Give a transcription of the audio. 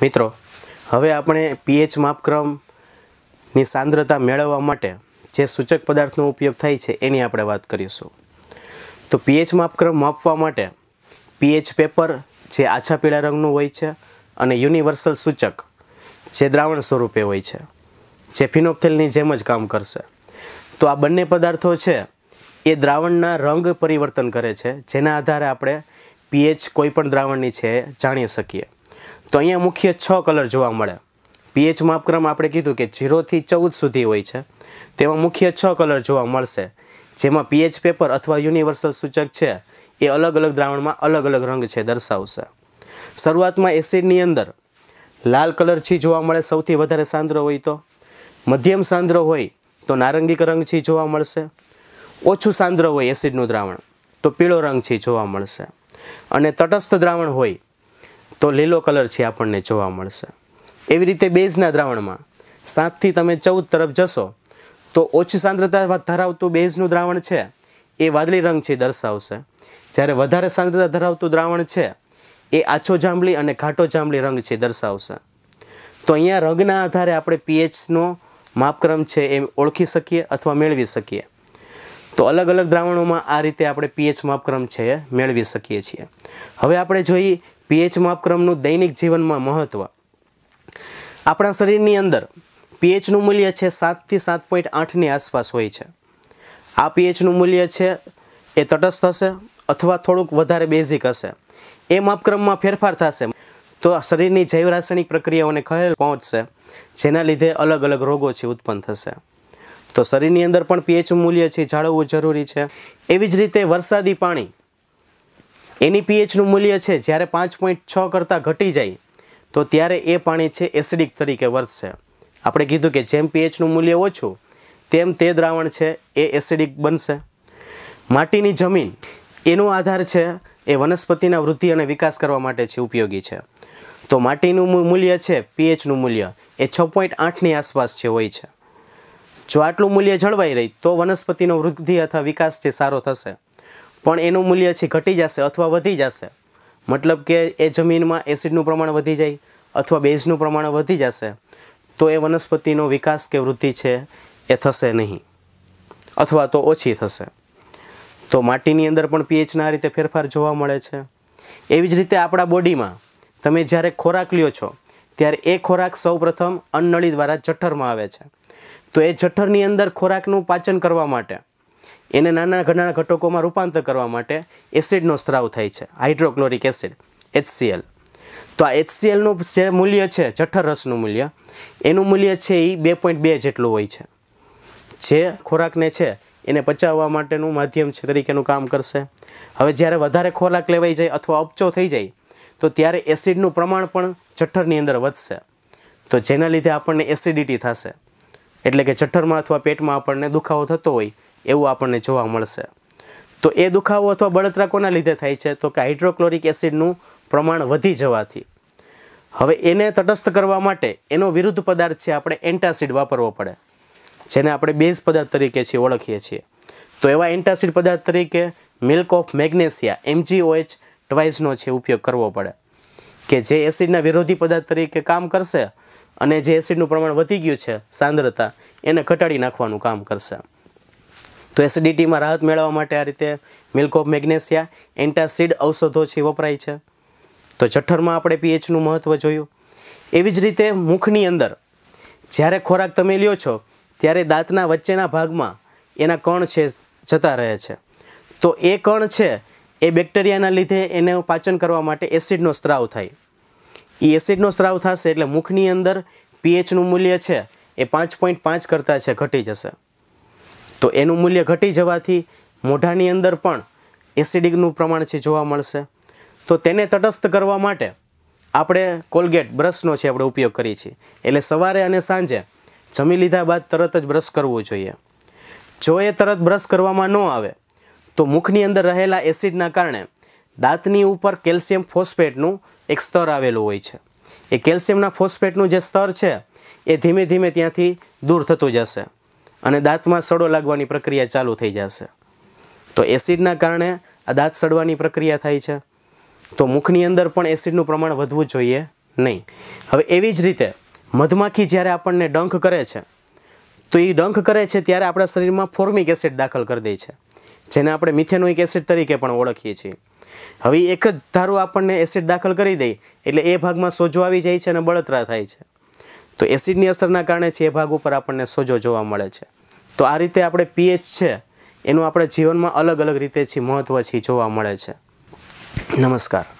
મિત્રો હવે આપણે પીએચ માપક્રમની સાંદ્રતા મેળવવા માટે જે સૂચક પદાર્થનો ઉપયોગ થાય છે એની આપણે વાત કરીશું તો પીએચ માપક્રમ માપવા માટે પીએચ પેપર જે આછા પીળા રંગનું હોય છે અને યુનિવર્સલ સૂચક જે દ્રાવણ સ્વરૂપે હોય છે જે ફિનોપ્થેલની જેમ જ કામ કરશે તો આ બંને પદાર્થો છે એ દ્રાવણના રંગ પરિવર્તન કરે છે જેના આધારે આપણે પીએચ કોઈપણ દ્રાવણની છે જાણી શકીએ તો અહીંયા મુખ્ય છ કલર જોવા મળે પીએચ માપક્રમ આપણે કીધું કે ઝીરોથી ચૌદ સુધી હોય છે તેમાં મુખ્ય છ કલર જોવા મળશે જેમાં પીએચ પેપર અથવા યુનિવર્સલ સૂચક છે એ અલગ અલગ દ્રાવણમાં અલગ અલગ રંગ છે દર્શાવશે શરૂઆતમાં એસિડની અંદર લાલ કલર જોવા મળે સૌથી વધારે સાંદ્ર હોય તો મધ્યમ સાંદ્ર હોય તો નારંગી રંગ જોવા મળશે ઓછું સાંદ્ર હોય એસિડનું દ્રાવણ તો પીળો રંગથી જોવા મળશે અને તટસ્થ દ્રાવણ હોય તો લીલો કલર છે આપણને જોવા મળશે એવી રીતે બેઝના દ્રાવણમાં સાતથી તમે ચૌદ તરફ જશો તો ઓછી સાંદ્રતા ધરાવતું બેઝનું દ્રાવણ છે એ વાદળી રંગ છે દર્શાવશે જ્યારે વધારે સાંદ્રતા ધરાવતું દ્રાવણ છે એ આછો જાંબલી અને ઘાટો જાંબલી રંગ છે દર્શાવશે તો અહીંયા રંગના આધારે આપણે પીએચનો માપક્રમ છે એ ઓળખી શકીએ અથવા મેળવી શકીએ તો અલગ અલગ દ્રાવણોમાં આ રીતે આપણે પીએચ માપક્રમ છે એ મેળવી શકીએ છીએ હવે આપણે જોઈએ પીએચ માપક્રમનું દૈનિક જીવનમાં મહત્ત્વ આપણા શરીરની અંદર પીએચનું મૂલ્ય છે સાતથી સાત પોઈન્ટ આઠની આસપાસ હોય છે આ પીએચનું મૂલ્ય છે એ તટસ્થ હશે અથવા થોડુંક વધારે બેઝિક હશે એ માપક્રમમાં ફેરફાર થશે તો શરીરની જૈવ રાસાયણિક પ્રક્રિયાઓને ખલેલ પહોંચશે જેના લીધે અલગ અલગ રોગો છે ઉત્પન્ન થશે તો શરીરની અંદર પણ પીએચ મૂલ્ય છે જાળવવું જરૂરી છે એવી જ રીતે વરસાદી પાણી એની પીએચનું મૂલ્ય છે જ્યારે પાંચ પોઈન્ટ છ કરતાં ઘટી જાય તો ત્યારે એ પાણી છે એસિડિક તરીકે વર્તશે આપણે કીધું કે જેમ પીએચનું મૂલ્ય ઓછું તેમ તે દ્રાવણ છે એ એસિડિક બનશે માટીની જમીન એનો આધાર છે એ વનસ્પતિના વૃદ્ધિ અને વિકાસ કરવા માટે છે ઉપયોગી છે તો માટીનું મૂલ્ય છે પીએચનું મૂલ્ય એ છ પોઈન્ટ આઠની આસપાસ છે હોય છે જો આટલું મૂલ્ય જળવાઈ રહી તો વનસ્પતિનો વૃદ્ધિ અથવા વિકાસ છે સારો થશે પણ એનું મૂલ્ય છે ઘટી જશે અથવા વધી જશે મતલબ કે એ જમીનમાં એસિડનું પ્રમાણ વધી જાય અથવા બેઝનું પ્રમાણ વધી જશે તો એ વનસ્પતિનો વિકાસ કે વૃદ્ધિ છે એ થશે નહીં અથવા તો ઓછી થશે તો માટીની અંદર પણ પીએચના રીતે ફેરફાર જોવા મળે છે એવી જ રીતે આપણા બોડીમાં તમે જ્યારે ખોરાક લ્યો છો ત્યારે એ ખોરાક સૌપ્રથમ અન્નળી દ્વારા જઠ્ઠરમાં આવે છે તો એ જઠ્ઠરની અંદર ખોરાકનું પાચન કરવા માટે એને નાના ઘણા ઘટકોમાં રૂપાંતર કરવા માટે એસિડનો સ્ત્રાવ થાય છે હાઇડ્રોક્લોરિક એસિડ એચસીએલ તો આ એચસીએલનું જે મૂલ્ય છે જઠર રસનું મૂલ્ય એનું મૂલ્ય છે એ બે પોઈન્ટ બે જેટલું હોય છે જે ખોરાકને છે એને પચાવવા માટેનું માધ્યમ છે તરીકેનું કામ કરશે હવે જ્યારે વધારે ખોરાક લેવાઈ જાય અથવા અપચો થઈ જાય તો ત્યારે એસિડનું પ્રમાણ પણ જઠ્ઠરની અંદર વધશે તો જેના લીધે આપણને એસિડિટી થશે એટલે કે જઠ્ઠરમાં અથવા પેટમાં આપણને દુખાવો થતો હોય એવું આપણને જોવા મળશે તો એ દુખાવો અથવા બળતરા કોના લીધે થાય છે તો કે હાઇડ્રોક્લોરિક એસિડનું પ્રમાણ વધી જવાથી હવે એને તટસ્થ કરવા માટે એનો વિરુદ્ધ પદાર્થ છે આપણે એન્ટાસિડ વાપરવો પડે જેને આપણે બેઝ પદાર્થ તરીકે છીએ ઓળખીએ છીએ તો એવા એન્ટાસિડ પદાર્થ તરીકે મિલ્ક ઓફ મેગ્નેશિયા એમજીઓએચ ટ્વાઇસનો છે ઉપયોગ કરવો પડે કે જે એસિડના વિરોધી પદાર્થ તરીકે કામ કરશે અને જે એસિડનું પ્રમાણ વધી ગયું છે સાંદ્રતા એને ઘટાડી નાખવાનું કામ કરશે તો એસિડિટીમાં રાહત મેળવવા માટે આ રીતે મિલ્ક ઓફ મેગ્નેશિયા એન્ટાસિડ ઔષધો છે વપરાય છે તો જઠ્ઠરમાં આપણે પીએચનું મહત્ત્વ જોયું એવી જ રીતે મુખની અંદર જ્યારે ખોરાક તમે લ્યો છો ત્યારે દાંતના વચ્ચેના ભાગમાં એના કણ છે જતા રહે છે તો એ કણ છે એ બેક્ટેરિયાના લીધે એને પાચન કરવા માટે એસિડનો સ્ત્રાવ થાય એ એસિડનો સ્ત્રાવ થશે એટલે મુખની અંદર પીએચનું મૂલ્ય છે એ પાંચ પોઈન્ટ પાંચ કરતાં છે ઘટી જશે તો એનું મૂલ્ય ઘટી જવાથી મોઢાની અંદર પણ એસિડિકનું પ્રમાણ છે જોવા મળશે તો તેને તટસ્થ કરવા માટે આપણે કોલગેટ બ્રશનો છે આપણે ઉપયોગ કરીએ છીએ એટલે સવારે અને સાંજે જમી લીધા બાદ તરત જ બ્રશ કરવો જોઈએ જો એ તરત બ્રશ કરવામાં ન આવે તો મુખની અંદર રહેલા એસિડના કારણે દાંતની ઉપર કેલ્શિયમ ફોસ્ફેટનું એક સ્તર આવેલું હોય છે એ કેલ્શિયમના ફોસ્ફેટનું જે સ્તર છે એ ધીમે ધીમે ત્યાંથી દૂર થતું જશે અને દાંતમાં સડો લાગવાની પ્રક્રિયા ચાલુ થઈ જશે તો એસિડના કારણે આ દાંત સડવાની પ્રક્રિયા થાય છે તો મુખની અંદર પણ એસિડનું પ્રમાણ વધવું જોઈએ નહીં હવે એવી જ રીતે મધમાખી જ્યારે આપણને ડંખ કરે છે તો એ ડંખ કરે છે ત્યારે આપણા શરીરમાં ફોર્મિક એસિડ દાખલ કરી દે છે જેને આપણે મિથેનોઇક એસિડ તરીકે પણ ઓળખીએ છીએ હવે એક જ ધારું આપણને એસિડ દાખલ કરી દે એટલે એ ભાગમાં સોજો આવી જાય છે અને બળતરા થાય છે તો એસિડની અસરના કારણે છે એ ભાગ ઉપર આપણને સોજો જોવા મળે છે તો આ રીતે આપણે પીએચ છે એનું આપણે જીવનમાં અલગ અલગ રીતે મહત્ત્વ છે જોવા મળે છે નમસ્કાર